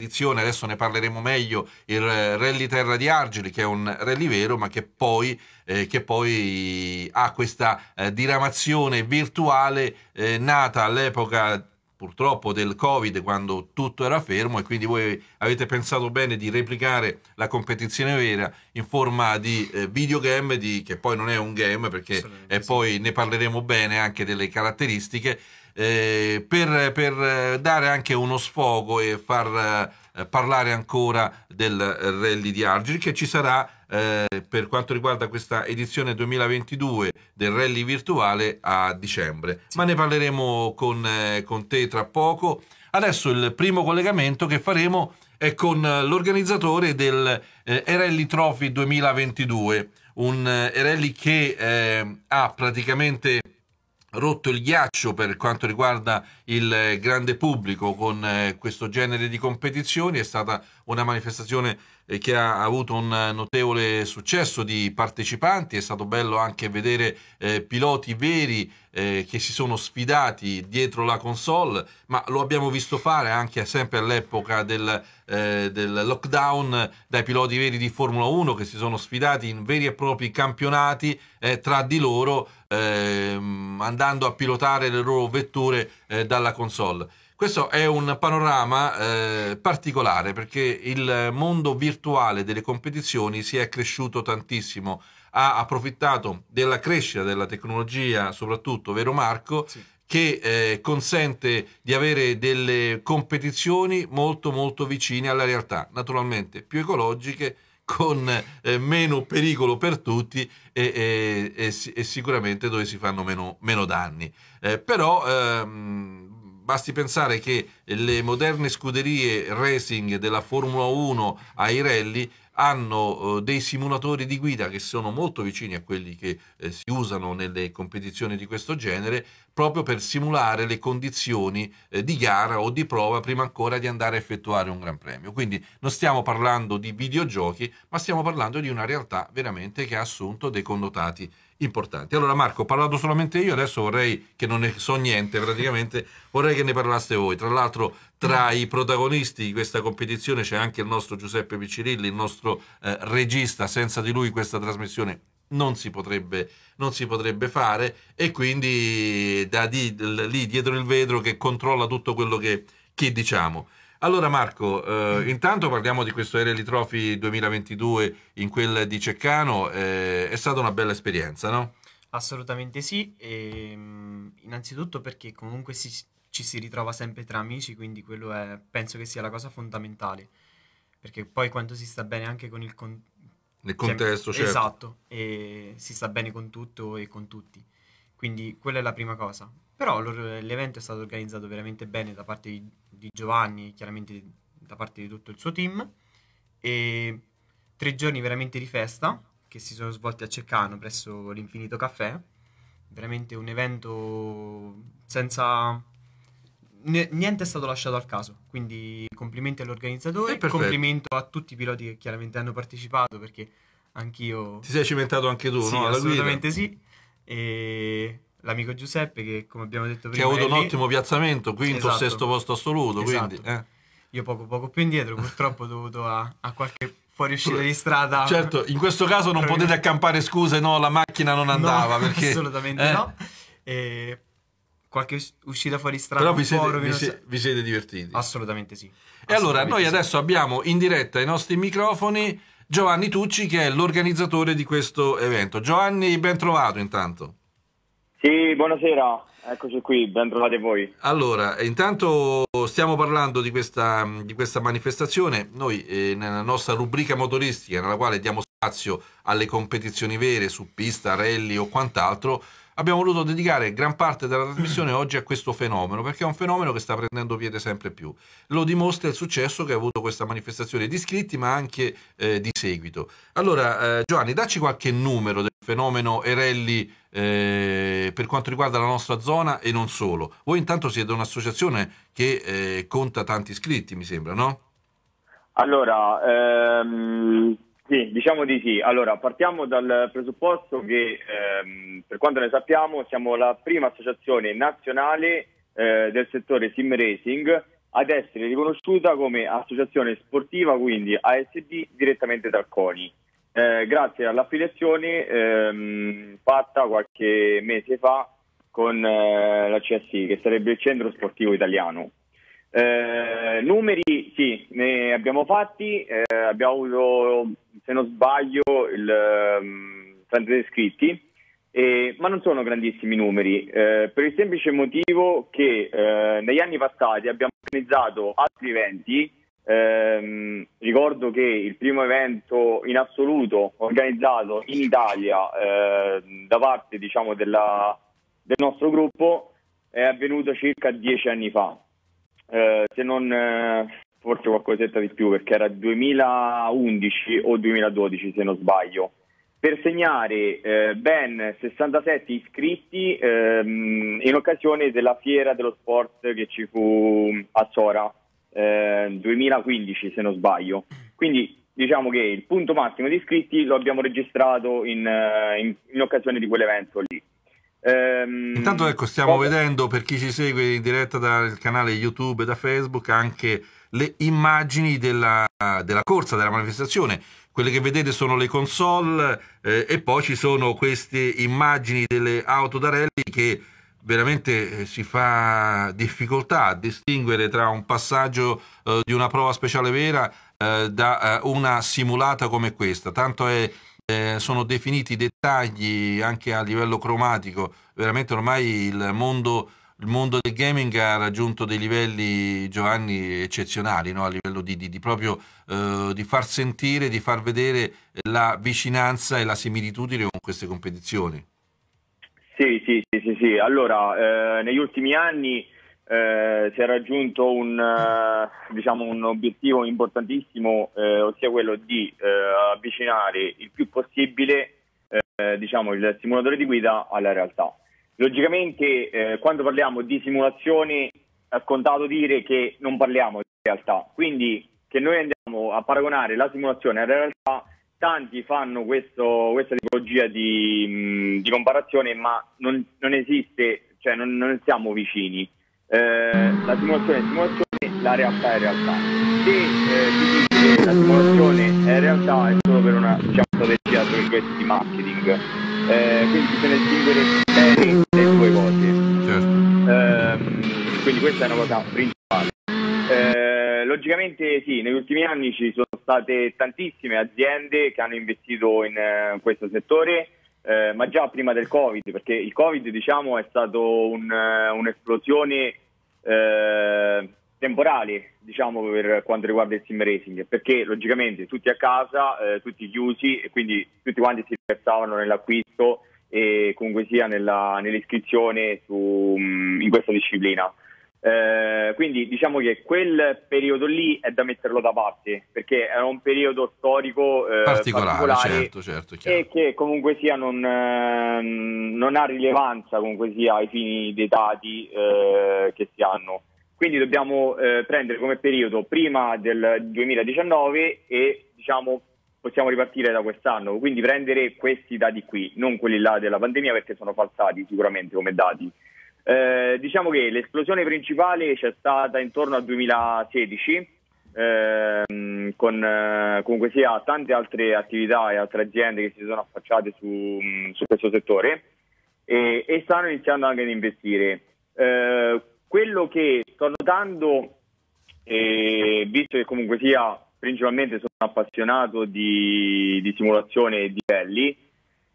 edizione, adesso ne parleremo meglio, il eh, Rally Terra di Argili, che è un rally vero, ma che poi, eh, che poi ha questa eh, diramazione virtuale eh, nata all'epoca purtroppo del Covid quando tutto era fermo e quindi voi avete pensato bene di replicare la competizione vera in forma di eh, videogame che poi non è un game perché e poi ne parleremo bene anche delle caratteristiche eh, per, per, eh, dare anche uno sfogo e far eh, parlare ancora del rally di Argiri che ci sarà eh, per quanto riguarda questa edizione 2022 del rally virtuale a dicembre. Sì. Ma ne parleremo con, eh, con te tra poco. Adesso il primo collegamento che faremo è con l'organizzatore del eh, Erelli Trophy 2022, un eh, Erelli che eh, ha praticamente rotto il ghiaccio per quanto riguarda il eh, grande pubblico con eh, questo genere di competizioni, è stata una manifestazione che ha avuto un notevole successo di partecipanti, è stato bello anche vedere eh, piloti veri eh, che si sono sfidati dietro la console, ma lo abbiamo visto fare anche sempre all'epoca del, eh, del lockdown dai piloti veri di Formula 1 che si sono sfidati in veri e propri campionati eh, tra di loro ehm, andando a pilotare le loro vetture eh, dalla console. Questo è un panorama eh, particolare perché il mondo virtuale delle competizioni si è cresciuto tantissimo, ha approfittato della crescita della tecnologia, soprattutto, vero Marco? Sì che eh, consente di avere delle competizioni molto molto vicine alla realtà, naturalmente più ecologiche, con eh, meno pericolo per tutti e, e, e, e, sicuramente dove si fanno meno, meno danni. Eh, però ehm, Basti pensare che le moderne scuderie racing della Formula 1 ai rally hanno eh, dei simulatori di guida che sono molto vicini a quelli che eh, si usano nelle competizioni di questo genere, proprio per simulare le condizioni eh, di gara o di prova prima ancora di andare a effettuare un gran premio. Quindi non stiamo parlando di videogiochi, ma stiamo parlando di una realtà veramente che ha assunto dei connotati importanti. Allora Marco, ho parlato solamente io, adesso vorrei che non ne so niente praticamente, vorrei che ne parlaste voi. Tra l'altro tra i protagonisti di questa competizione c'è anche il nostro Giuseppe Piccirilli, il nostro eh, regista, senza di lui questa trasmissione non si, potrebbe, non si potrebbe, fare e quindi da di, lì dietro il vetro che controlla tutto quello che, che diciamo. Allora Marco, eh, intanto parliamo di questo Ereli Trophy 2022 in quel di Ceccano, eh, è stata una bella esperienza, no? Assolutamente sì, e, ehm, innanzitutto perché comunque si, ci si ritrova sempre tra amici, quindi quello è, penso che sia la cosa fondamentale, perché poi quando si sta bene anche con il, con, nel cioè, contesto, cioè, certo. Esatto, e si sta bene con tutto e con tutti. Quindi quella è la prima cosa. Però l'evento è stato organizzato veramente bene da parte di di Giovanni, chiaramente da parte di tutto il suo team. E tre giorni veramente di festa che si sono svolti a Ceccano presso l'Infinito Caffè. Veramente un evento senza niente è stato lasciato al caso. Quindi complimenti all'organizzatore, e eh, complimento a tutti i piloti che chiaramente hanno partecipato perché anch'io... Ti sei cimentato anche tu, sì, no? Assolutamente sì. E l'amico Giuseppe che come abbiamo detto prima... Che ha avuto un lì. ottimo piazzamento, quinto esatto. sesto posto assoluto, esatto. quindi... Eh. Io poco, poco più indietro, purtroppo dovuto a, a qualche fuoriuscita di strada. Certo, in questo caso non potete accampare scuse, no, la macchina non andava no, perché... Assolutamente eh. no. E qualche uscita fuori strada. Però vi siete, vi, siete, vi siete, divertiti. Assolutamente sì. Assolutamente e allora noi sì. adesso abbiamo in diretta ai nostri microfoni Giovanni Tucci che è l'organizzatore di questo evento. Giovanni, ben trovato intanto. Sì, buonasera, eccoci qui, ben trovati voi. Allora, intanto stiamo parlando di questa, di questa manifestazione, noi eh, nella nostra rubrica motoristica, nella quale diamo spazio alle competizioni vere su pista, rally o quant'altro, abbiamo voluto dedicare gran parte della trasmissione oggi a questo fenomeno, perché è un fenomeno che sta prendendo piede sempre più. Lo dimostra il successo che ha avuto questa manifestazione di iscritti, ma anche eh, di seguito. Allora, eh, Giovanni, dacci qualche numero del fenomeno Erelli eh, per quanto riguarda la nostra zona e non solo. Voi intanto siete un'associazione che eh, conta tanti iscritti, mi sembra, no? Allora, ehm, sì, diciamo di sì. Allora, partiamo dal presupposto che, ehm, per quanto ne sappiamo, siamo la prima associazione nazionale eh, del settore sim racing ad essere riconosciuta come associazione sportiva, quindi ASD, direttamente dal CONI. Eh, grazie all'affiliazione ehm, fatta qualche mese fa con eh, la CSI, che sarebbe il Centro Sportivo Italiano. Eh, numeri sì, ne abbiamo fatti, eh, abbiamo avuto, se non sbaglio, il, um, ehm, 33 iscritti, eh, ma non sono grandissimi numeri, eh, per il semplice motivo che eh, negli anni passati abbiamo organizzato altri eventi Ehm, ricordo che il primo evento in assoluto organizzato in Italia eh, da parte diciamo, della, del nostro gruppo è avvenuto circa dieci anni fa, eh, se non eh, forse qualcosetta di più perché era 2011 o 2012 se non sbaglio. Per segnare eh, ben 67 iscritti ehm, in occasione della fiera dello sport che ci fu a Sora 2015 eh, se non sbaglio. Quindi diciamo che il punto massimo di iscritti lo abbiamo registrato in, eh, in, in occasione di quell'evento lì. Ehm, Intanto ecco, stiamo poi... vedendo per chi ci segue in diretta dal canale YouTube e da Facebook anche le immagini della, della corsa, della manifestazione. Quelle che vedete sono le console eh, e poi ci sono queste immagini delle auto da rally che veramente eh, si fa difficoltà a distinguere tra un passaggio eh, di una prova speciale vera eh, da eh, una simulata come questa. Tanto è, eh, sono definiti dettagli anche a livello cromatico, veramente ormai il mondo, il mondo del gaming ha raggiunto dei livelli, Giovanni, eccezionali, no? a livello di, di, di proprio eh, di far sentire, di far vedere la vicinanza e la similitudine con queste competizioni. Sì, sì, sì, sì. Allora, eh, negli ultimi anni eh, si è raggiunto un, eh, diciamo un obiettivo importantissimo, eh, ossia quello di eh, avvicinare il più possibile eh, diciamo, il simulatore di guida alla realtà. Logicamente, quando parliamo di simulazione, è scontato dire che non parliamo di realtà, quindi che noi andiamo a paragonare la simulazione alla realtà tanti fanno questo, questa tipologia di, mm, di comparazione, ma non, non esiste, cioè non, non siamo vicini. Eh, la simulazione è simulazione, la realtà è realtà. Se eh, si dice che la simulazione è realtà è solo per una diciamo, strategia di marketing, eh, quindi bisogna distinguere bene le due cose. Certo. Ehm, quindi questa è una cosa principale logicamente sì, negli ultimi anni ci sono state tantissime aziende che hanno investito in, eh, in questo settore, eh, ma già prima del Covid, perché il Covid diciamo, è stato un, eh, un'esplosione eh, temporale diciamo, per quanto riguarda il sim racing, perché logicamente tutti a casa, eh, tutti chiusi e quindi tutti quanti si interessavano nell'acquisto e comunque sia nella, nell'iscrizione su, mm, in questa disciplina. Eh, quindi diciamo che quel periodo lì è da metterlo da parte perché era un periodo storico eh, particolare, particolare certo, certo, e che comunque sia non, eh, non ha rilevanza comunque sia ai fini dei dati eh, che si hanno. Quindi dobbiamo prendere come periodo prima del 2019 e diciamo possiamo ripartire da quest'anno, quindi prendere questi dati qui, non quelli là della pandemia perché sono falsati sicuramente come dati. Eh, diciamo che l'esplosione principale c'è stata intorno al 2016. Ehm, con eh, comunque sia tante altre attività e altre aziende che si sono affacciate su, mm, su questo settore e, e, stanno iniziando anche ad investire. Eh, quello che sto notando, eh, visto che comunque sia principalmente sono appassionato di, di simulazione e di belli,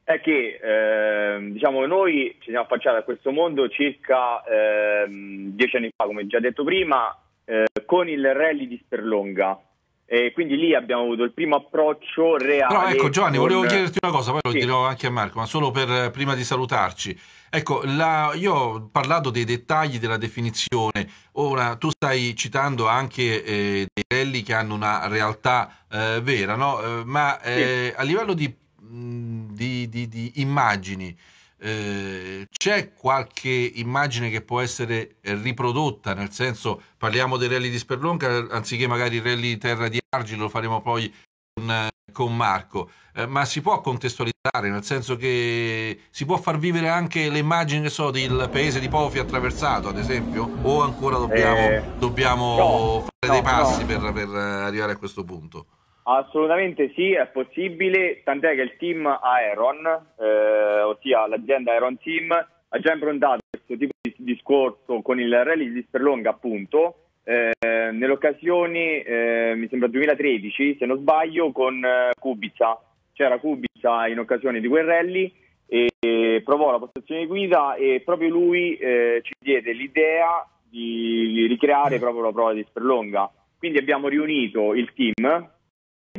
è che eh, diciamo, noi ci siamo affacciati a questo mondo circa eh, dieci anni fa, come già detto prima, eh, con il rally di Sperlonga. E quindi lì abbiamo avuto il primo approccio reale. Però ecco Giovanni, con... volevo chiederti una cosa, poi sì. lo dirò anche a Marco, ma solo per, eh, prima di salutarci. Ecco, la, io ho parlato dei dettagli della definizione, ora tu stai citando anche eh, dei rally che hanno una realtà eh, vera, no? eh, ma sì. Eh, a livello di di, di, di immagini, eh, c'è qualche immagine che può essere riprodotta, nel senso parliamo dei rally di Sperlonca, anziché magari il rally terra di argilo, lo faremo poi con, con Marco, eh, ma si può contestualizzare, nel senso che si può far vivere anche le immagini, che so, del paese di Pofi attraversato, ad esempio, o ancora dobbiamo, eh, dobbiamo no, fare no, dei passi no. per, per arrivare a questo punto? Assolutamente sì, è possibile, tant'è che il team Aeron, eh, ossia l'azienda Aeron Team, ha già improntato questo tipo di discorso con il rally di Sperlonga appunto, eh, nell'occasione, eh, mi sembra 2013, se non sbaglio, con eh, Kubica. C'era Kubica in occasione di quel rally e, e provò la postazione di guida e proprio lui eh, ci diede l'idea di ricreare proprio la prova di Sperlonga. Quindi abbiamo riunito il team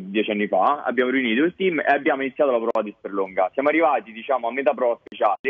dieci anni fa, abbiamo riunito il team e abbiamo iniziato la prova di Sperlonga. Siamo arrivati diciamo, a metà prova speciale,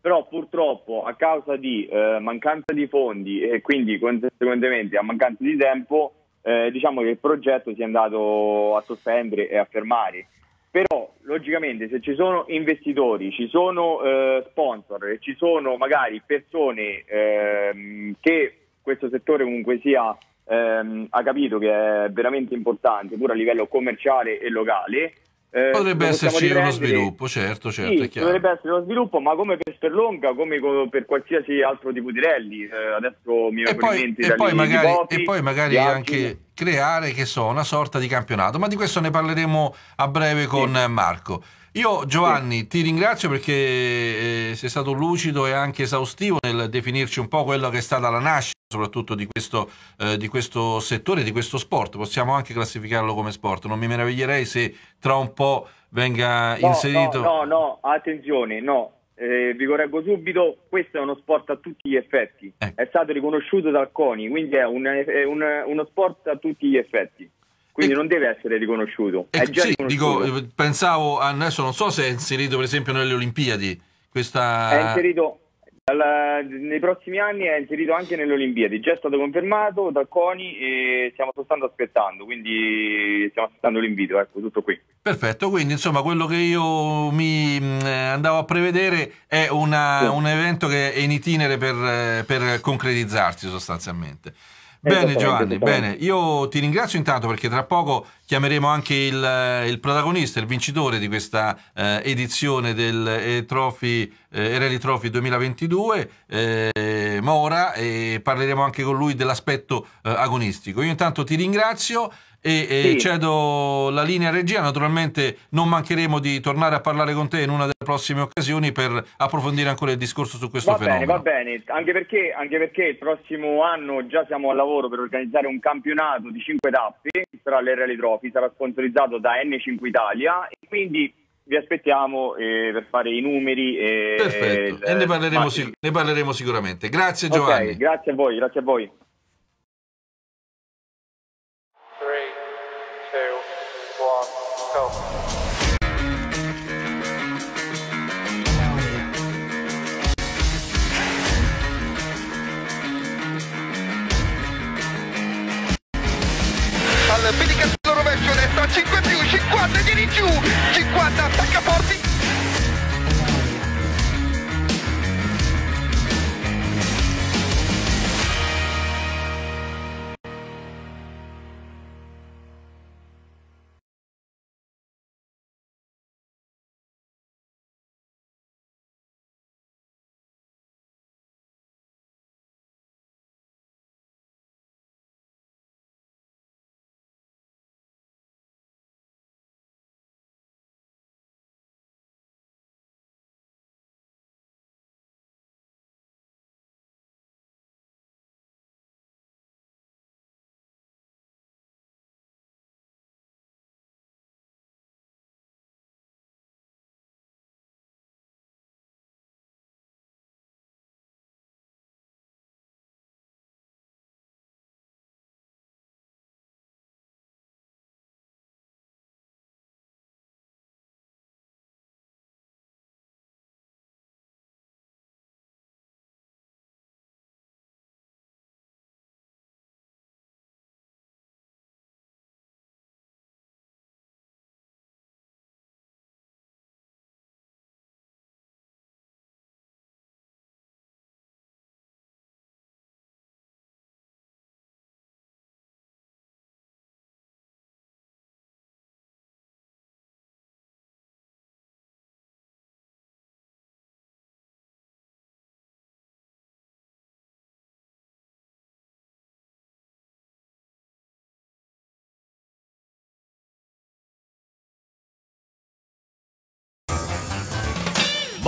però purtroppo a causa di eh, mancanza di fondi e quindi conseguentemente a mancanza di tempo, eh, diciamo che il progetto si è andato a sospendere e a fermare. Però logicamente se ci sono investitori, ci sono eh, sponsor, ci sono magari persone ehm, che questo settore comunque sia ehm, ha capito che è veramente importante pure a livello commerciale e locale. Eh, potrebbe esserci uno sviluppo, certo, certo. Sì, potrebbe essere uno sviluppo, ma come per Sperlonga, come per qualsiasi altro tipo di rally. Eh, adesso mi vengono in e poi, magari, Popi, e poi magari anche creare che so, una sorta di campionato, ma di questo ne parleremo a breve con sì. Marco. Io Giovanni ti ringrazio perché eh, sei stato lucido e anche esaustivo nel definirci un po' quello che è stata la nascita soprattutto di questo, eh, di questo, settore, di questo sport. Possiamo anche classificarlo come sport. Non mi meraviglierei se tra un po' venga no, inserito. No, no, no, attenzione, no. Eh, vi correggo subito, questo è uno sport a tutti gli effetti, eh. è stato riconosciuto dal CONI, quindi è, un, è un, uno sport a tutti gli effetti quindi non deve essere riconosciuto. È già sì, riconosciuto. Dico, eh, pensavo adesso, non so se è inserito per esempio nelle Olimpiadi. Questa... È inserito, alla, nei prossimi anni è inserito anche nelle Olimpiadi, già è stato confermato da CONI e stiamo soltanto aspettando, quindi stiamo aspettando l'invito, ecco tutto qui. Perfetto, quindi insomma quello che io mi eh, andavo a prevedere è una, sì. un evento che è in itinere per, eh, per concretizzarsi sostanzialmente. Bene Giovanni, bene. Io ti ringrazio intanto perché tra poco chiameremo anche il, eh, il protagonista, il vincitore di questa eh, edizione del eh, Trophy, eh, Rally Trophy 2022, eh, Mora, e parleremo anche con lui dell'aspetto eh, agonistico. Io intanto ti ringrazio e, e sì. cedo la linea regia. Naturalmente non mancheremo di tornare a parlare con te in una delle prossime occasioni per approfondire ancora il discorso su questo va fenomeno. Bene, va bene, anche perché, anche perché, il prossimo anno già siamo al lavoro per organizzare un campionato di 5 tappe, sarà l'RL Trophy, sarà sponsorizzato da N5 Italia e quindi vi aspettiamo eh, per fare i numeri. Eh, Perfetto, e, e ne, parleremo sic- ne, parleremo sicuramente. Grazie Giovanni. Okay, grazie a voi, grazie a voi.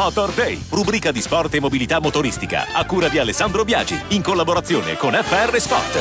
Motor Day, rubrica di sport e mobilità motoristica, a cura di Alessandro Biagi, in collaborazione con FR Sport.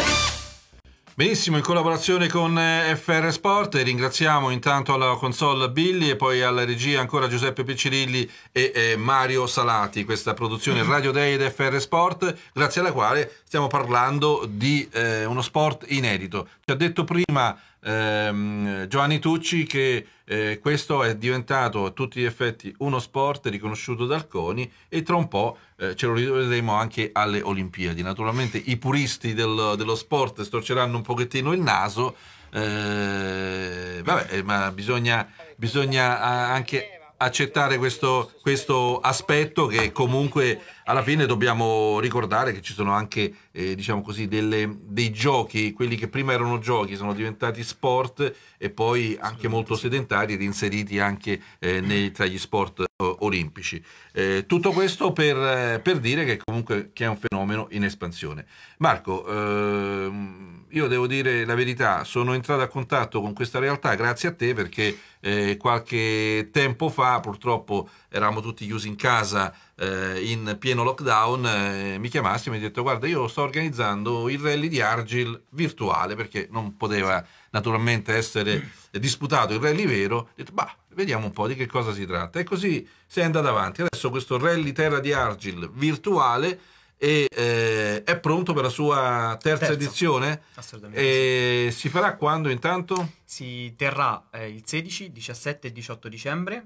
Benissimo, in collaborazione con eh, FR Sport ringraziamo intanto alla console Billy e poi alla regia ancora Giuseppe Piccirilli e, eh, Mario Salati, questa produzione Radio Day ed FR Sport, grazie alla quale stiamo parlando di eh, uno sport inedito. Ci ha detto prima ehm, Giovanni Tucci che eh, questo è diventato a tutti gli effetti uno sport riconosciuto dal CONI e tra un po' eh, ce lo ritroveremo anche alle Olimpiadi. Naturalmente i puristi del, dello sport storceranno un pochettino il naso, eh, vabbè, eh, ma bisogna, bisogna eh, anche accettare questo, questo aspetto che comunque alla fine dobbiamo ricordare che ci sono anche, eh, diciamo così, delle, dei giochi, quelli che prima erano giochi sono diventati sport e poi anche molto sedentari ed inseriti anche eh, nei, tra gli sport eh, olimpici. Eh, tutto questo per, eh, per, dire che comunque che è un fenomeno in espansione. Marco, ehm, io devo dire la verità, sono entrato a contatto con questa realtà grazie a te perché eh, qualche tempo fa purtroppo eravamo tutti chiusi in casa eh, in pieno lockdown, eh, mi chiamassi e mi ha detto guarda io sto organizzando il rally di Argil virtuale perché non poteva naturalmente essere disputato il rally vero, ho detto bah vediamo un po' di che cosa si tratta e così si è andato avanti. Adesso questo rally terra di Argil virtuale e eh, è pronto per la sua terza Terzo. edizione? Assolutamente. E sì. si farà quando intanto? Si terrà eh, il 16, 17 e 18 dicembre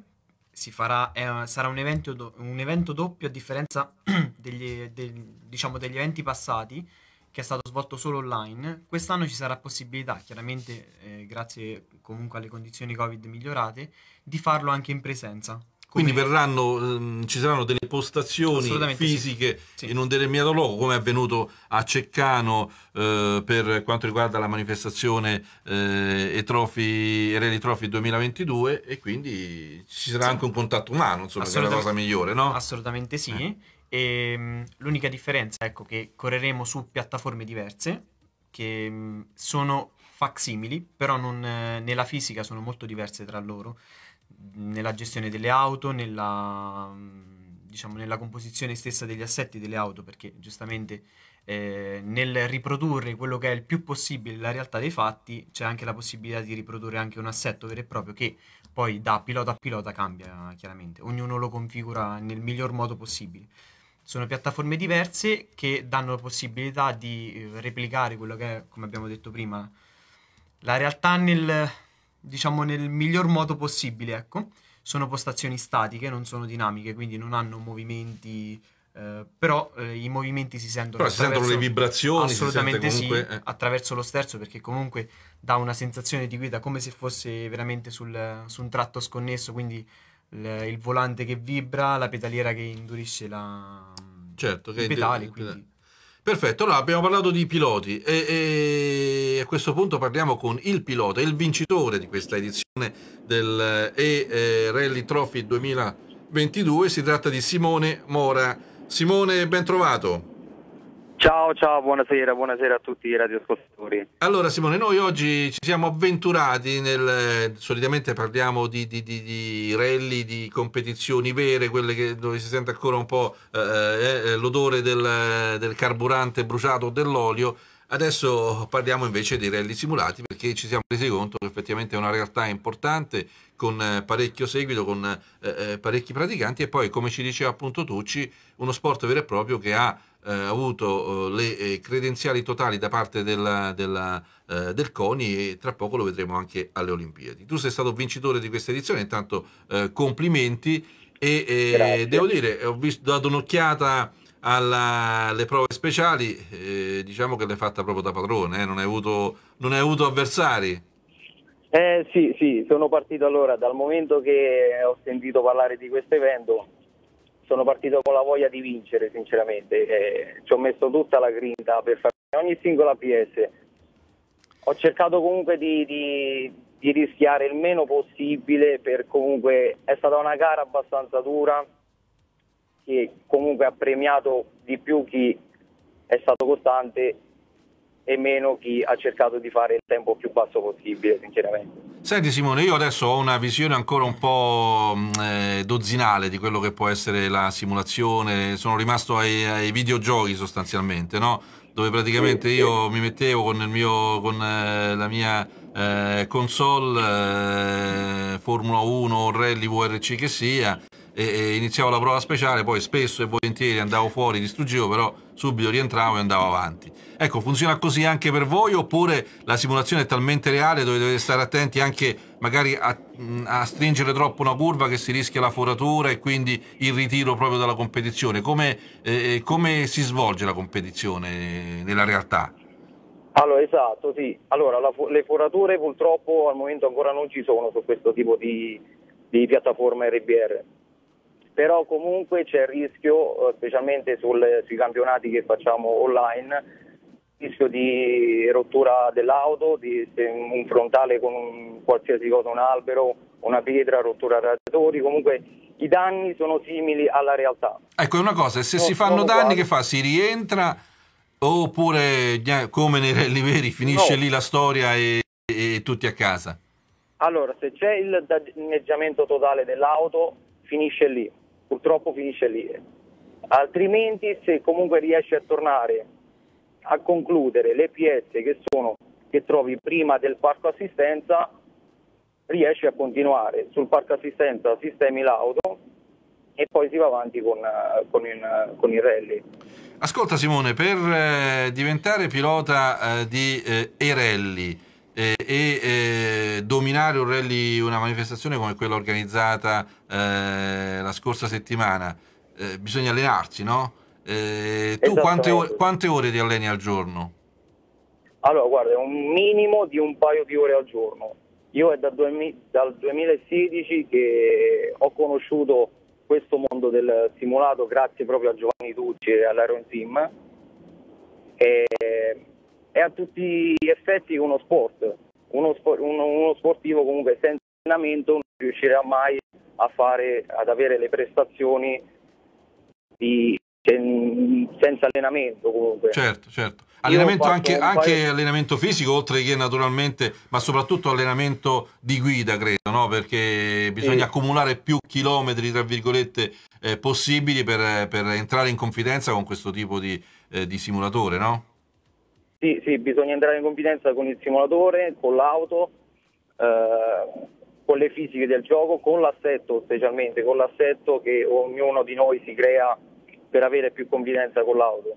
farà, eh, sarà un evento, do- un evento, doppio a differenza degli, del, diciamo, degli eventi passati che è stato svolto solo online. Quest'anno ci sarà possibilità, chiaramente eh, grazie comunque alle condizioni Covid migliorate, di farlo anche in presenza. Quindi verranno, ehm, ci saranno delle postazioni fisiche sì. Sì. in un determinato luogo, come è avvenuto a Ceccano eh, per quanto riguarda la manifestazione eh, Etrofi, Ereli Trofi 2022 e quindi ci sarà sì. anche un contatto umano, insomma, che è la cosa migliore, no? Assolutamente sì. Eh. E, ehm, l'unica differenza è ecco, che correremo su piattaforme diverse che mm, sono facsimili, però non, eh, nella fisica sono molto diverse tra loro nella gestione delle auto, nella, mm, diciamo, nella composizione stessa degli assetti delle auto, perché giustamente eh, nel riprodurre quello che è il più possibile la realtà dei fatti, c'è anche la possibilità di riprodurre anche un assetto vero e proprio che poi da pilota a pilota cambia chiaramente, ognuno lo configura nel miglior modo possibile. Sono piattaforme diverse che danno la possibilità di eh, replicare quello che è, come abbiamo detto prima, la realtà nel, diciamo nel miglior modo possibile, ecco. Sono postazioni statiche, non sono dinamiche, quindi non hanno movimenti eh, però eh, i movimenti si sentono però si sentono le vibrazioni assolutamente comunque, sì eh. attraverso lo sterzo perché comunque dà una sensazione di guida come se fosse veramente sul, su un tratto sconnesso quindi il, il volante che vibra la pedaliera che indurisce la certo, i pedali eh, quindi Perfetto, allora abbiamo parlato di piloti e, e, a questo punto parliamo con il pilota, il vincitore di questa edizione del eh, e, e eh, Rally Trophy 2022, si tratta di Simone Mora. Simone, ben trovato. Ciao, ciao, buonasera, buonasera a tutti i radioascoltatori. Allora Simone, noi oggi ci siamo avventurati nel... solitamente parliamo di, di, di, di rally, di competizioni vere, quelle che, dove si sente ancora un po' eh, eh, eh l'odore del, del carburante bruciato o dell'olio. Adesso parliamo invece dei rally simulati perché ci siamo resi conto che effettivamente è una realtà importante con eh, parecchio seguito, con eh, parecchi praticanti e poi come ci diceva appunto Tucci, uno sport vero e proprio che ha eh, avuto eh, le eh, credenziali totali da parte della, della, eh, del CONI e tra poco lo vedremo anche alle Olimpiadi. Tu sei stato vincitore di questa edizione, intanto complimenti e devo dire, ho visto, dato un'occhiata alle prove speciali, eh, diciamo che l'hai fatta proprio da padrone, eh? non, hai avuto, non, hai avuto, avversari. Eh, sì, sì, sono partito allora dal momento che ho sentito parlare di questo evento, sono partito con la voglia di vincere sinceramente, eh, ci ho messo tutta la grinta per fare ogni singola PS, ho cercato comunque di, di, di rischiare il meno possibile per comunque è stata una gara abbastanza dura che comunque ha premiato di più chi è stato costante e meno chi ha cercato di fare il tempo più basso possibile, sinceramente. Senti Simone, io adesso ho una visione ancora un po' mm, eh, dozzinale di quello che può essere la simulazione, sono rimasto ai, ai videogiochi sostanzialmente, no? dove praticamente sì, io sì. mi mettevo con, mio, con eh, la mia eh, console eh, Formula 1, Rally, VRC che sia, e, e iniziavo la prova speciale, poi spesso e volentieri andavo fuori, distruggevo, però subito rientravo e andavo avanti. Ecco, funziona così anche per voi oppure la simulazione è talmente reale dove dovete stare attenti anche magari a, a stringere troppo una curva che si rischia la foratura e quindi il ritiro proprio dalla competizione? Come, eh, eh come si svolge la competizione eh, nella realtà? Allora, esatto, sì. Allora, la, le forature purtroppo al momento ancora non ci sono su questo tipo di, di piattaforma RBR, però comunque c'è il rischio, eh, specialmente sul, sui campionati che facciamo online, rischio di rottura dell'auto, di un frontale con un, qualsiasi cosa, un albero, una pietra, rottura radiatori, comunque i danni sono simili alla realtà. Ecco, una cosa, se no, si fanno danni quasi. che fa? Si rientra oppure come nei rally veri finisce no. lì la storia e, e tutti a casa? Allora, se c'è il danneggiamento totale dell'auto, finisce lì, purtroppo finisce lì. Altrimenti, se comunque riesce a tornare a concludere le PS che, sono, che trovi prima del parco assistenza riesci a continuare sul parco assistenza sistemi l'auto e poi si va avanti con, eh, con, il, con il rally. Ascolta Simone, per eh, diventare pilota eh, di eh, e-rally eh, e eh, dominare un rally, una manifestazione come quella organizzata la scorsa settimana, bisogna allenarsi, no? Eh, tu quante ore, quante ore ti alleni al giorno? Allora, guarda, un minimo di un paio di ore al giorno. Io è da due, dal 2016 che ho conosciuto questo mondo del simulato grazie proprio a Giovanni Tucci e all'Aeron Sim. E, è a tutti gli effetti uno sport, uno, uno, uno sportivo comunque senza allenamento non riuscirà mai a fare, ad avere le prestazioni di Mm, senza allenamento comunque. Certo, certo. Allenamento anche, anche, allenamento fisico, oltre che naturalmente, ma soprattutto allenamento di guida, credo, no? perché bisogna sì. accumulare più chilometri, tra virgolette, eh, possibili per, per, entrare in confidenza con questo tipo di, eh, di simulatore, no? Sì, sì, bisogna entrare in confidenza con il simulatore, con l'auto, eh, con le fisiche del gioco, con l'assetto specialmente, con l'assetto che ognuno di noi si crea per avere più convivenza con l'auto.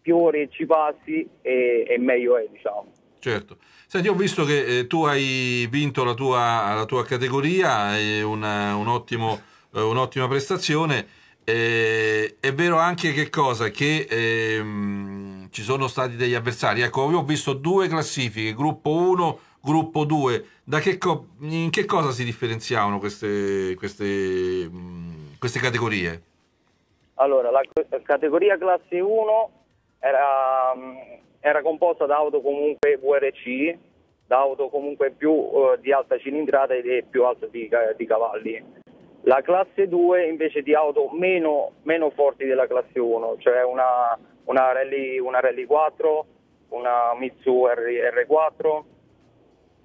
Più ore ci passi e, e meglio è, diciamo. Certo. Senti, ho visto che eh, tu hai vinto la tua, la tua categoria, è una, un ottimo, eh, un'ottima prestazione. Eh, è vero anche che cosa? Che ehm, ci sono stati degli avversari. Ecco, io ho visto due classifiche, gruppo 1, gruppo 2. Che co- in che cosa si differenziavano queste, queste, mh, mm, queste categorie? Allora, la categoria classe 1 era, mm, era composta da auto comunque VRC, da auto comunque più eh, di alta cilindrata e più alta di, di, cavalli. La classe 2 invece di auto meno, meno forti della classe 1, cioè una, una, rally, una rally 4, una Mitsu R, 4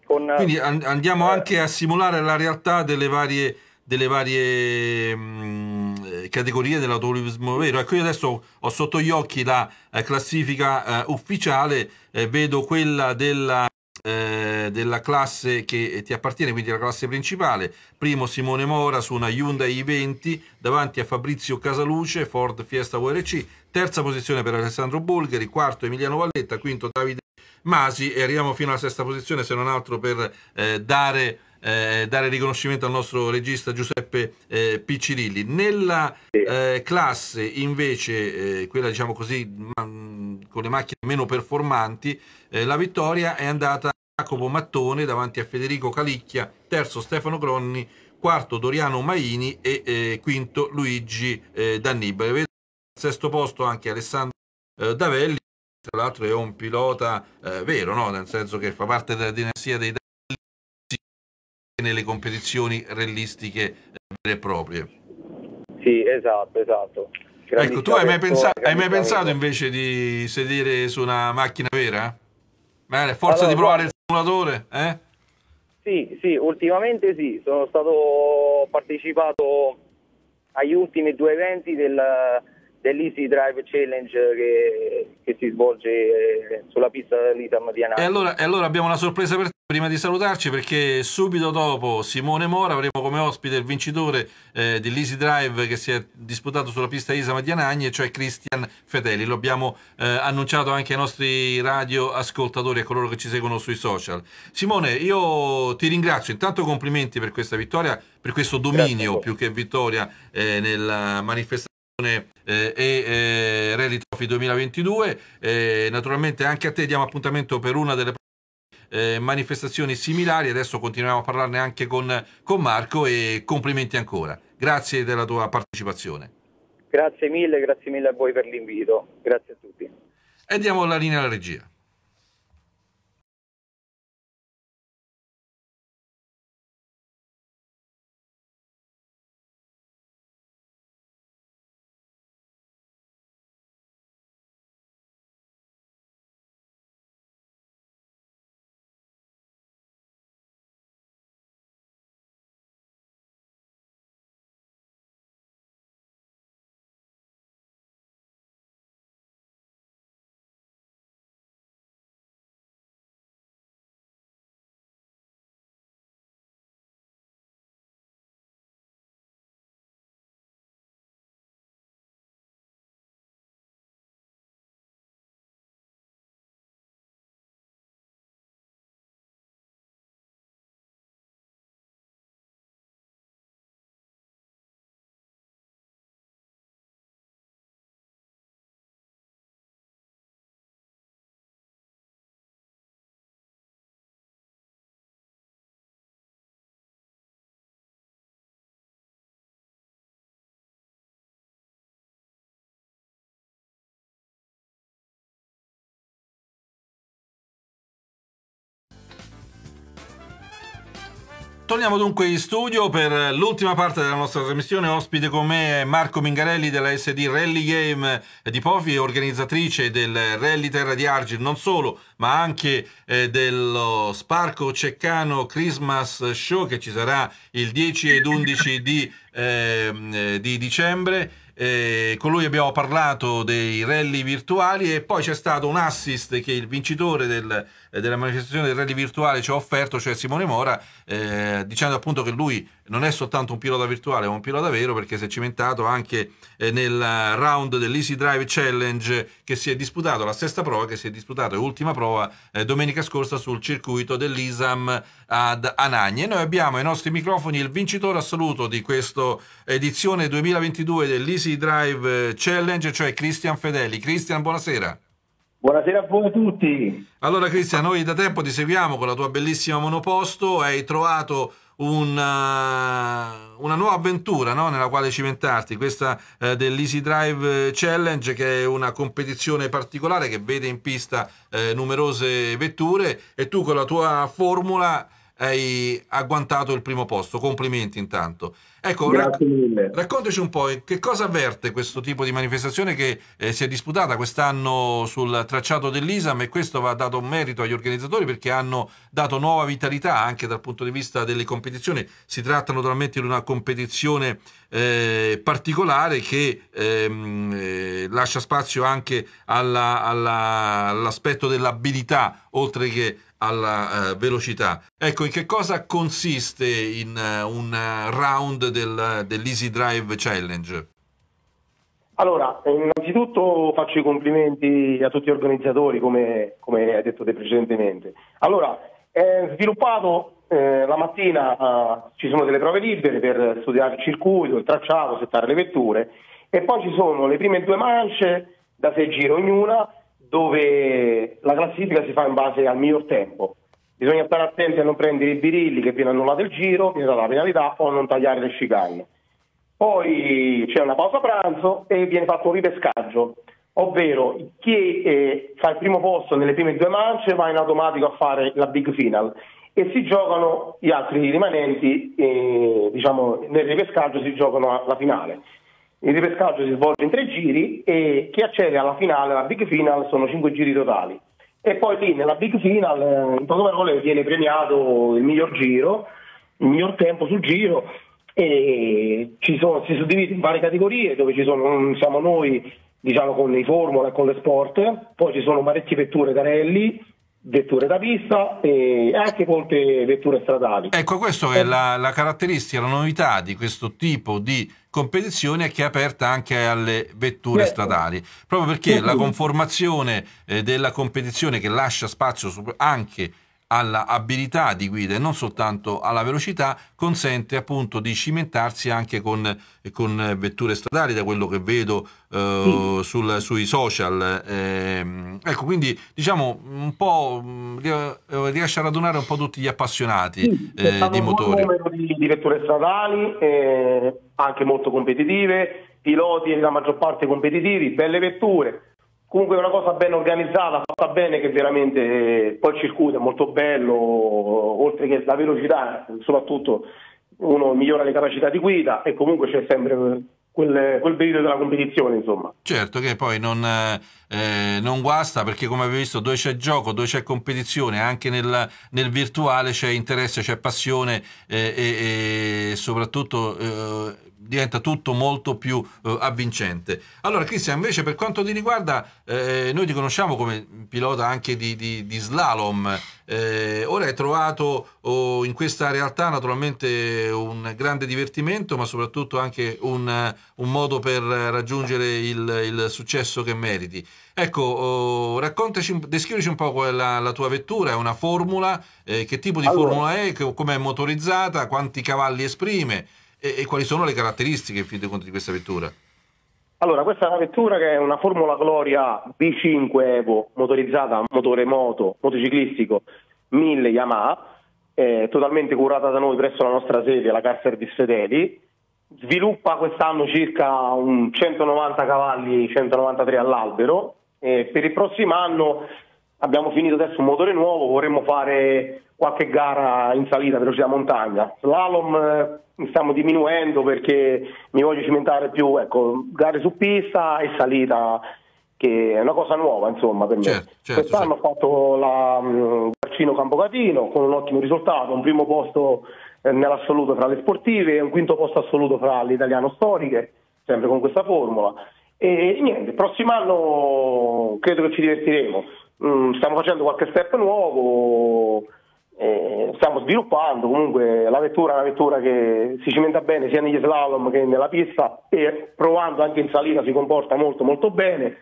Quindi andiamo eh, anche a simulare la realtà delle varie... Delle varie mh, mm, eh, categorie dell'automobilismo vero. Ecco, io adesso ho sotto gli occhi la eh, classifica eh, ufficiale, eh, vedo quella della, della, classe che ti appartiene, quindi la classe principale. Primo Simone Mora su una Hyundai i20, davanti a Fabrizio Casaluce, Ford Fiesta URC. Terza posizione per Alessandro Bulgari, quarto Emiliano Valletta, quinto Davide Masi e arriviamo fino alla sesta posizione se non altro per dare eh, dare riconoscimento al nostro regista Giuseppe eh, Piccirilli. Nella eh, classe invece, eh, quella diciamo così, mm, con le macchine meno performanti, eh, la vittoria è andata a Jacopo Mattone davanti a Federico Calicchia, terzo Stefano Gronni, quarto Doriano Maini e eh, quinto Luigi Dannibale. Vedo al sesto posto anche Alessandro Davelli, tra l'altro è un pilota vero, no? nel senso che fa parte della dinastia dei nelle competizioni realistiche eh, vere e proprie. Sì, esatto, esatto. Ecco, tu hai mai, pensato, hai mai pensato invece di sedere su una macchina vera? Magari forza allora, di provare il simulatore, eh? Sì, sì, ultimamente sì, sono stato partecipato agli ultimi due eventi del, dell'Easy Drive Challenge che, che, si svolge eh, sulla pista dell'Itam di Anani. E allora, e allora abbiamo una sorpresa per te prima di salutarci perché subito dopo Simone Mora avremo come ospite il vincitore eh, dell'Easy Drive che si è disputato sulla pista Isama di Anagni, cioè Cristian Fedeli. Lo abbiamo eh, annunciato anche ai nostri radioascoltatori e a coloro che ci seguono sui social. Simone, io ti ringrazio. Intanto complimenti per questa vittoria, per questo dominio più che vittoria eh, nella manifestazione eh, e eh, Rally Trophy 2022 eh, naturalmente anche a te diamo appuntamento per una delle eh, manifestazioni similari adesso continuiamo a parlarne anche con, con Marco e complimenti ancora grazie della tua partecipazione grazie mille grazie mille a voi per l'invito grazie a tutti e diamo la linea alla regia Torniamo dunque in studio per l'ultima parte della nostra trasmissione. Ospite con me Marco Mingarelli della SD Rally Game di Pofi, organizzatrice del Rally Terra di Argil, non solo, ma anche eh, dello Sparco Ceccano Christmas Show che ci sarà il 10 ed 11 di, ehm, eh, di dicembre eh, con lui abbiamo parlato dei rally virtuali e poi c'è stato un assist che il vincitore del, eh, della manifestazione del rally virtuale ci ha offerto, cioè Simone Mora, eh, dicendo appunto che lui non è soltanto un pilota virtuale, ma un pilota vero perché si è cimentato anche eh, nel round dell'Easy Drive Challenge che si è disputato, la sesta prova che si è disputata, l'ultima prova eh, domenica scorsa sul circuito dell'ISAM ad Anagni. E noi abbiamo ai nostri microfoni il vincitore assoluto di questa edizione 2022 dell'Easy Drive eh, Challenge, cioè Cristian Fedeli. Cristian, buonasera. Buonasera a voi tutti. Allora Cristian, noi da tempo ti seguiamo con la tua bellissima monoposto, hai trovato una, eh, una nuova avventura no? nella quale cimentarti, questa eh, dell'Easy Drive Challenge che è una competizione particolare che vede in pista eh, numerose vetture e tu con la tua formula hai agguantato il primo posto. Complimenti intanto. Ecco, racc raccontaci un po' eh, che cosa avverte questo tipo di manifestazione che eh, si è disputata quest'anno sul tracciato dell'ISAM e questo va dato un merito agli organizzatori perché hanno dato nuova vitalità anche dal punto di vista delle competizioni. Si tratta naturalmente di una competizione eh, particolare che ehm, eh, lascia spazio anche all'aspetto alla, all dell'abilità oltre che alla uh, velocità. Ecco, in che cosa consiste in uh, un eh, round del, dell'Easy Drive Challenge? Allora, innanzitutto faccio i complimenti a tutti gli organizzatori, come, come hai detto te precedentemente. Allora, è sviluppato eh, la mattina, eh, ci sono delle prove libere per studiare il circuito, il tracciato, settare le vetture e poi ci sono le prime due manche da sei giri ognuna dove la classifica si fa in base al miglior tempo. Bisogna stare attenti a non prendere i birilli che viene annullato il giro, viene data la penalità o a non tagliare le chicane. Poi c'è una pausa pranzo e viene fatto un ripescaggio, ovvero chi eh, fa il primo posto nelle prime due mance va in automatico a fare la big final e si giocano gli altri rimanenti, eh, diciamo, nel ripescaggio si giocano la finale. Il ripescaggio si svolge in tre giri e chi accede alla finale, alla big final, sono cinque giri totali. E poi lì nella big final, eh, in poche parole, viene premiato il miglior giro, il miglior tempo sul giro e ci sono, si suddivide in varie categorie dove ci sono, mm, siamo noi diciamo con i formula e con le sport, poi ci sono parecchie vetture da rally, vetture da pista e anche molte vetture stradali. Ecco, questa è la, la caratteristica, la novità di questo tipo di competizione che è aperta anche alle vetture stradali, proprio perché la conformazione eh, della competizione che lascia spazio anche alla abilità di guida e non soltanto alla velocità, consente appunto di cimentarsi anche con, con vetture stradali, da quello che vedo eh, sì. sul, sui social. Eh, ecco, quindi diciamo un po' mm, eh, riesce a radunare un po' tutti gli appassionati sì, eh, di motori. Di, di vetture stradali, eh, anche molto competitive, piloti la maggior parte competitivi, belle vetture comunque è una cosa ben organizzata, fatta bene che veramente eh, poi il circuito è molto bello, oltre che la velocità soprattutto uno migliora le capacità di guida e comunque c'è sempre quel, quel periodo della competizione insomma. Certo che poi non eh, eh, non guasta perché come avete visto dove c'è gioco, dove c'è competizione, anche nel, nel virtuale c'è interesse, c'è passione eh, e, e, soprattutto eh, diventa tutto molto più eh, avvincente. Allora Cristian, invece per quanto ti riguarda, eh, noi ti conosciamo come pilota anche di, di, di slalom, eh, ora hai trovato oh, in questa realtà naturalmente un grande divertimento, ma soprattutto anche un, un modo per raggiungere il, il successo che meriti. Ecco, oh, raccontaci, descrivici un po' quella, la tua vettura, è una formula, eh, che tipo di allora, formula è, come è motorizzata, quanti cavalli esprime e, e quali sono le caratteristiche in fin dei conti di questa vettura? Allora, questa è una vettura che è una Formula Gloria B5 Evo, motorizzata a motore moto, motociclistico 1000 Yamaha, eh, totalmente curata da noi presso la nostra sede, la Car Service Fedeli, sviluppa quest'anno circa un 190 cavalli, 193 all'albero. E per il prossimo anno abbiamo finito adesso un motore nuovo, vorremmo fare qualche gara in salita, velocità montagna. L'alom eh, stiamo diminuendo perché mi voglio cimentare più, ecco, gare su pista e salita, che è una cosa nuova insomma per me. Certo, certo, Quest'anno certo. ho fatto la um, mm, Barcino Campocatino con un ottimo risultato, un primo posto eh, nell'assoluto fra le sportive un quinto posto assoluto fra le italiano storiche, sempre con questa formula. E, niente, il prossimo anno credo che ci divertiremo. Mm, stiamo facendo qualche step nuovo, stiamo sviluppando comunque la vettura è una vettura che si cimenta bene sia negli slalom che nella pista e provando anche in salita si comporta molto molto bene.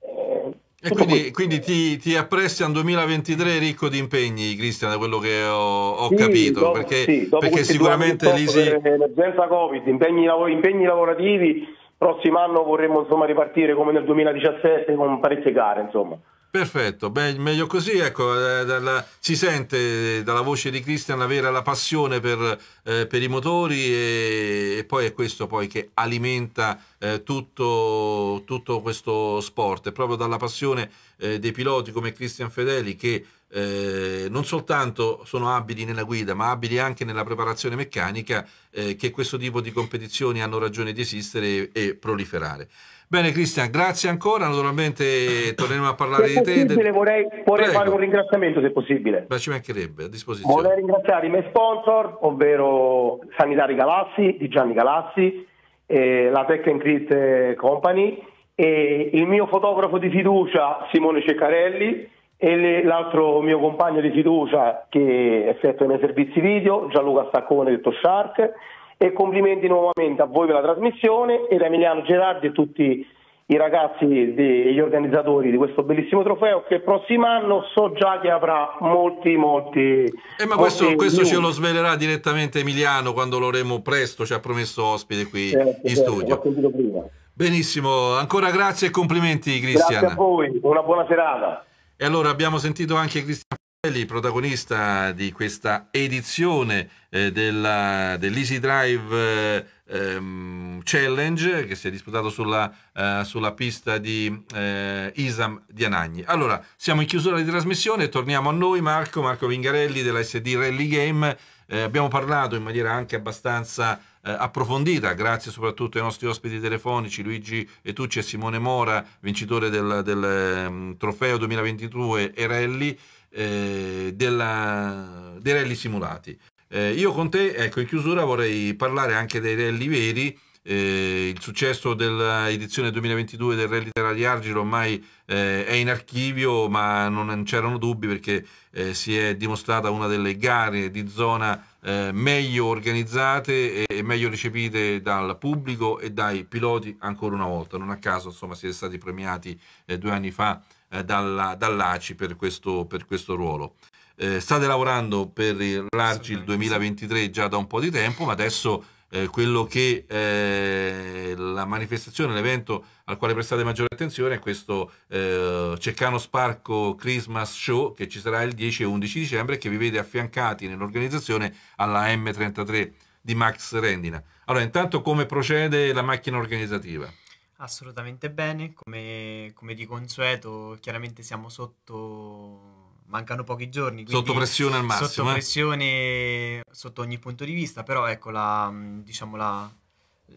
Eh, e quindi, quindi ti, ti, appresti a un 2023 ricco di impegni, Cristian, da quello che ho, ho sì, capito, dopo, perché, sì, perché sicuramente lì si... L'emergenza Covid, impegni, impegni, lavorativi, prossimo anno vorremmo insomma ripartire come nel 2017 con parecchie gare, insomma. Perfetto, beh, meglio così, ecco, eh, dalla, si sente dalla voce di Christian avere la passione per, eh, per i motori e, e, poi è questo poi che alimenta eh, tutto, tutto, questo sport, è proprio dalla passione eh, dei piloti come Christian Fedeli che eh, non soltanto sono abili nella guida, ma abili anche nella preparazione meccanica, eh, che questo tipo di competizioni hanno ragione di esistere e, e proliferare. Bene Cristian, grazie ancora, naturalmente torneremo a parlare se di te. Del... Vorrei, vorrei fare un ringraziamento se possibile. Ma ci mancherebbe, a disposizione. Vorrei ringraziare i miei sponsor, ovvero Sanitari Galassi, di Gianni Galassi, eh, la Tech Crit eh, Company, e il mio fotografo di fiducia Simone Ceccarelli e l'altro mio compagno di fiducia che effettua i miei servizi video, Gianluca Staccone detto Shark e complimenti nuovamente a voi per la trasmissione ed Emiliano Gerardi e tutti i ragazzi e gli organizzatori di questo bellissimo trofeo che il prossimo anno so già che avrà molti molti eh, ma questo, questo ce lo svelerà direttamente Emiliano quando lo avremo presto ci ha promesso ospite qui certo, in certo, studio benissimo ancora grazie e complimenti Cristian grazie a voi una buona serata e allora abbiamo sentito anche Cristian il protagonista di questa edizione eh, dell'Easy Drive eh, ehm, Challenge che si è disputato sulla, eh, sulla pista di eh, Isam di Anagni. Allora, siamo in chiusura di trasmissione, torniamo a noi Marco, Marco Vingarelli della SD Rally Game. Eh, abbiamo parlato in maniera anche abbastanza eh, approfondita, grazie soprattutto ai nostri ospiti telefonici Luigi Etucci e Simone Mora, vincitore del, del um, trofeo 2022 e Rally eh, della, dei rally simulati. Eh, io con te, ecco, in chiusura vorrei parlare anche dei rally veri. Eh, il successo dell'edizione 2022 del Rally Terra di Argiro ormai eh, è in archivio, ma non c'erano dubbi perché eh, si è dimostrata una delle gare di zona eh, meglio organizzate e meglio recepite dal pubblico e dai piloti ancora una volta. Non a caso, insomma, siete stati premiati eh, due anni fa eh, dalla, dall'ACI per questo, per questo ruolo. Eh, state lavorando per il l'ARCI il 2023 già da un po' di tempo, ma adesso eh, quello che eh, la manifestazione, l'evento al quale prestate maggiore attenzione è questo eh, Ceccano Sparco Christmas Show che ci sarà il 10 e 11 dicembre e che vi vede affiancati nell'organizzazione alla M33 di Max Rendina. Allora, intanto come procede la macchina organizzativa? Assolutamente bene, come, come di consueto chiaramente siamo sotto, mancano pochi giorni. Sotto pressione al massimo. Sotto eh? pressione sotto ogni punto di vista, però ecco la, diciamo la,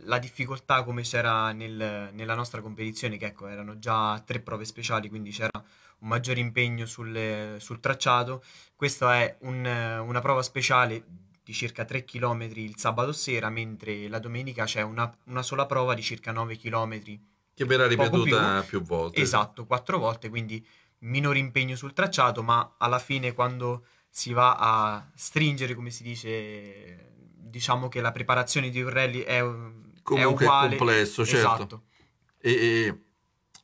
la difficoltà come c'era nel, nella nostra competizione, che ecco erano già tre prove speciali, quindi c'era un maggiore impegno sul, sul tracciato. Questa è un, una prova speciale di circa 3 km il sabato sera, mentre la domenica c'è una, una sola prova di circa 9 km. Che verrà ripetuta più. più. volte. Esatto, quattro volte, quindi minore impegno sul tracciato, ma alla fine quando si va a stringere, come si dice, diciamo che la preparazione di un rally è, Comunque è uguale. complesso, certo. Esatto. E, e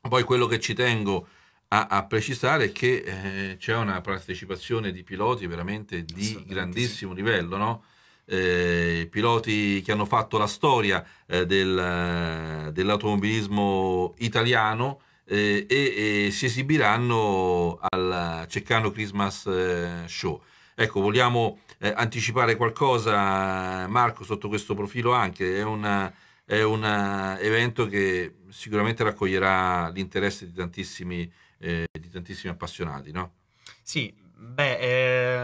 poi quello che ci tengo a, a precisare che eh, c'è una partecipazione di piloti veramente di grandissimo livello, no? Eh, piloti che hanno fatto la storia eh, del, eh, dell'automobilismo italiano eh, e, e, si esibiranno al Ceccano Christmas eh, Show. Ecco, vogliamo eh, anticipare qualcosa, Marco, sotto questo profilo anche. È, una, è un evento che sicuramente raccoglierà l'interesse di tantissimi eh, di tantissimi appassionati, no? Sì, beh,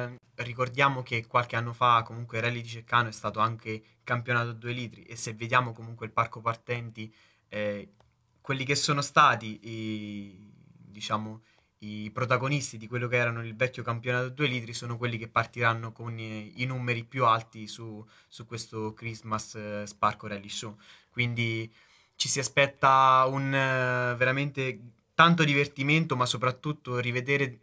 eh, ricordiamo che qualche anno fa comunque Rally di Ceccano è stato anche campionato a due litri e se vediamo comunque il parco partenti, eh, quelli che sono stati i, diciamo, i protagonisti di quello che erano il vecchio campionato a due litri sono quelli che partiranno con eh, i numeri più alti su, su questo Christmas eh, Sparco Rally Show. Quindi ci si aspetta un eh, veramente tanto divertimento, ma soprattutto rivedere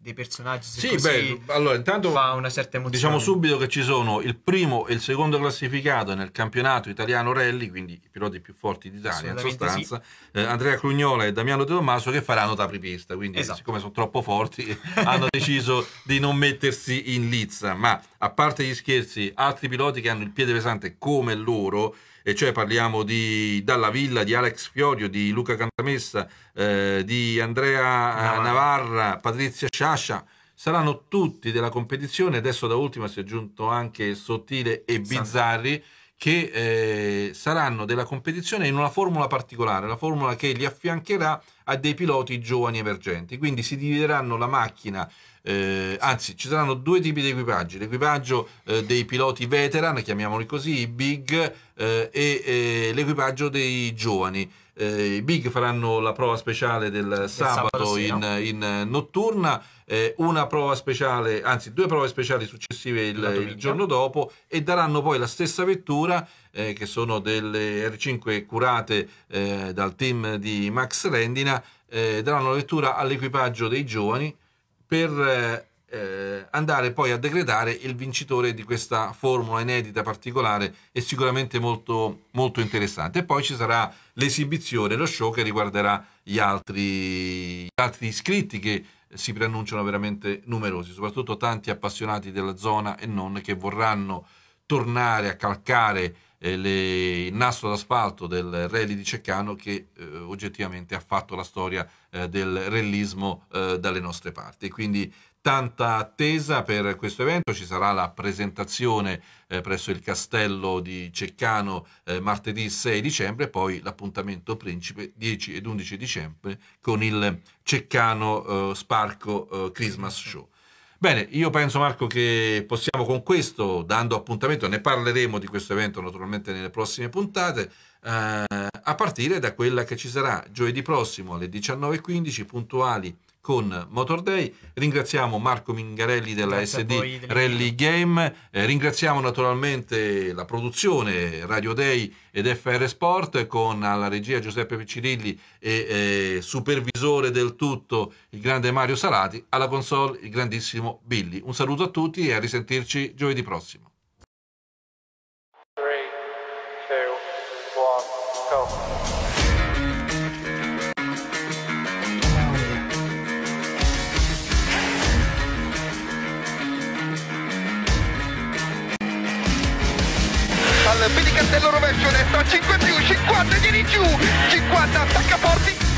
dei personaggi sì, beh, allora, intanto, fa una certa emozione. Diciamo subito che ci sono il primo e il secondo classificato nel campionato italiano rally, quindi i piloti più forti d'Italia in sostanza, sì. eh, Andrea Crugnola e Damiano De Tommaso che faranno da apripista, quindi esatto. siccome sono troppo forti hanno deciso di non mettersi in lizza, ma a parte gli scherzi, altri piloti che hanno il piede pesante come loro e cioè parliamo di Dalla Villa, di Alex Fiorio, di Luca Cantamessa, eh, di Andrea eh, Navarra. Navarra, Patrizia Sciascia, saranno tutti della competizione, adesso da ultima si è aggiunto anche Sottile e Bizzarri. Esatto che eh, saranno della competizione in una formula particolare, la formula che li affiancherà a dei piloti giovani emergenti. Quindi si divideranno la macchina, eh, anzi ci saranno due tipi di equipaggi, l'equipaggio eh, dei piloti veteran, chiamiamoli così, i big, eh, e eh, l'equipaggio dei giovani. Eh, I big faranno la prova speciale del, del sabato, sabato in, in notturna eh, una prova speciale, anzi due prove speciali successive il, il, giorno dopo e daranno poi la stessa vettura eh, che sono delle R5 curate eh, dal team di Max Rendina, eh, daranno la vettura all'equipaggio dei giovani per eh, eh, andare poi a decretare il vincitore di questa formula inedita particolare e sicuramente molto, molto interessante. E poi ci sarà l'esibizione, lo show che riguarderà gli altri, gli altri iscritti che si preannunciano veramente numerosi, soprattutto tanti appassionati della zona e non che vorranno tornare a calcare eh, le, il nastro d'asfalto del rally di Ceccano che eh, oggettivamente ha fatto la storia eh, del rallismo eh, dalle nostre parti. Quindi tanta attesa per questo evento, ci sarà la presentazione eh, presso il castello di Ceccano eh, martedì 6 dicembre e poi l'appuntamento principe 10 ed 11 dicembre con il Ceccano eh, Sparco eh, Christmas Show. Bene, io penso Marco che possiamo con questo, dando appuntamento, ne parleremo di questo evento naturalmente nelle prossime puntate, eh, a partire da quella che ci sarà giovedì prossimo alle 19.15 puntuali con Motor Day. Ringraziamo Marco Mingarelli della Grazie SD Rally Game, eh, ringraziamo naturalmente la produzione Radio Day ed FR Sport con alla regia Giuseppe Piccirilli e eh, supervisore del tutto il grande Mario Salati, alla console il grandissimo Billy. Un saluto a tutti e a risentirci giovedì prossimo. cartello rovescio destro, 5 più, 50 tieni giù, 50 attacca porti,